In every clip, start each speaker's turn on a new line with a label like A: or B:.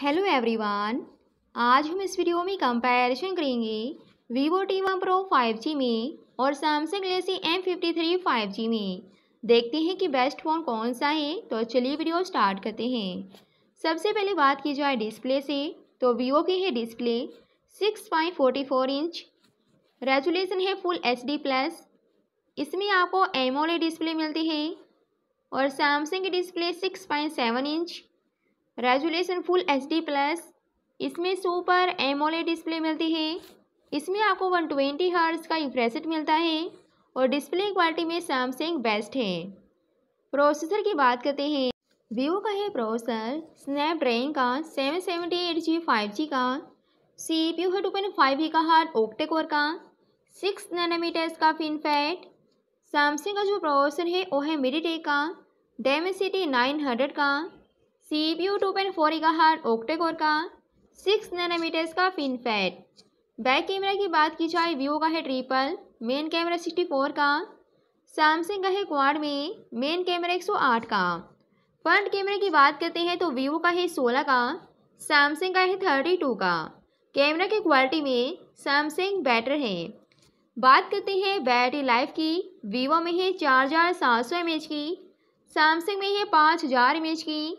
A: hello everyone आज हम इस वीडियो में कंपैरिजन करेंगे Vivo T one pro five में और Samsung Galaxy M fifty three five में देखते हैं कि बेस्ट फ़ोन कौन सा है तो चलिए वीडियो स्टार्ट करते हैं सबसे पहले बात की जाए डिस्प्ले से तो वीवो की है display six point forty four inch resolution है फुल एच डी प्लस इसमें आपको एमोले डिस्प्ले मिलती है और सैमसंग की display six point seven inch resolution full H D plus इसमें सुपर एमोलेड एमोले डिस्प्ले मिलती है इसमें आपको वन ट्वेंटी हर्ट्स का रिफ्रेशेट मिलता है और डिस्प्ले क्वालिटी में सैमसंग बेस्ट है प्रोसेसर की बात करते हैं वीवो का है प्रोसेसर स्नैपड्रैगन का seven seventy eight G five G का सी पी यू है टू पॉइंट फाइव जी का हार्ट ओक्टेकोर का सिक्स नैनोमीटर्स का फिनफेट सैमसंग का जो प्रोसेसर है वो है मिडी का डेमेसिटी नाइन हंड्रेड का C P U two point four hertz octa core का सिक्स नैनोमीटर्स का फैट बैक कैमरा की बात की जाए वीवो का है triple main camera sixty four का सैमसंग का है क्वाड में मेन कैमरा एक सौ आठ का फ्रंट कैमरे की बात करते हैं तो वीवो का है सोलह का सैमसंग का है थर्टी टू का कैमरा की क्वालिटी में सैमसंग बेटर है बात करते हैं बैटरी लाइफ की वीवो में है चार हज़ार सात सौ एम एच की सैमसंग में है पाँच हज़ार एम एच की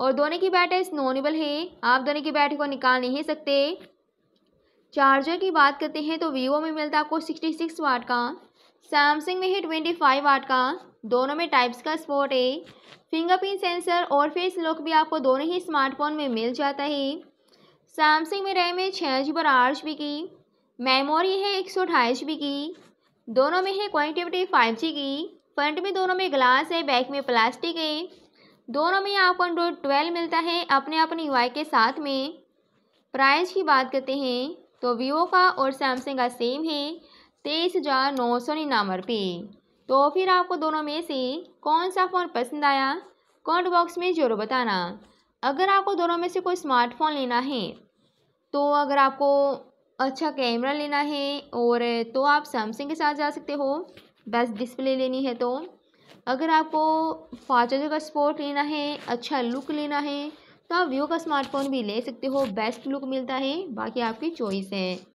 A: और दोनों की बैटरी नॉनेबल है आप दोनों की बैटरी को निकाल नहीं सकते चार्जर की बात करते हैं तो वीवो में मिलता है आपको सिक्सटी सिक्स वाट का सैमसंग में है ट्वेंटी फाइव वाट का दोनों में टाइप्स का स्पोर्ट है फिंगरप्रिंट सेंसर और फेस लॉक भी आपको दोनों ही स्मार्टफोन में मिल जाता है सैमसंग में रैम है छः जी पर आठ जी बी की मेमोरी है एक सौ अठाईस जी बी की दोनों में है कनेक्टिविटी फाइव जी की फ्रंट में दोनों में ग्लास है बैक में प्लास्टिक है दोनों में आपको एंड्रॉयड ट्वेल्व मिलता है अपने अपने यूआई के साथ में प्राइस की बात करते हैं तो वीवो का और सैमसंग का सेम है तेईस हज़ार नौ सौ निन्यानवे रुपये तो फिर आपको दोनों में से कौन सा फ़ोन पसंद आया कमेंट बॉक्स में ज़रूर बताना अगर आपको दोनों में से कोई स्मार्टफोन लेना है तो अगर आपको अच्छा कैमरा लेना है और तो आप सैमसंग के साथ जा सकते हो बेस्ट डिस्प्ले लेनी है तो अगर आपको फास्ट का स्पोर्ट लेना है अच्छा लुक लेना है तो आप वीवो का स्मार्टफोन भी ले सकते हो बेस्ट लुक मिलता है बाकी आपकी चॉइस है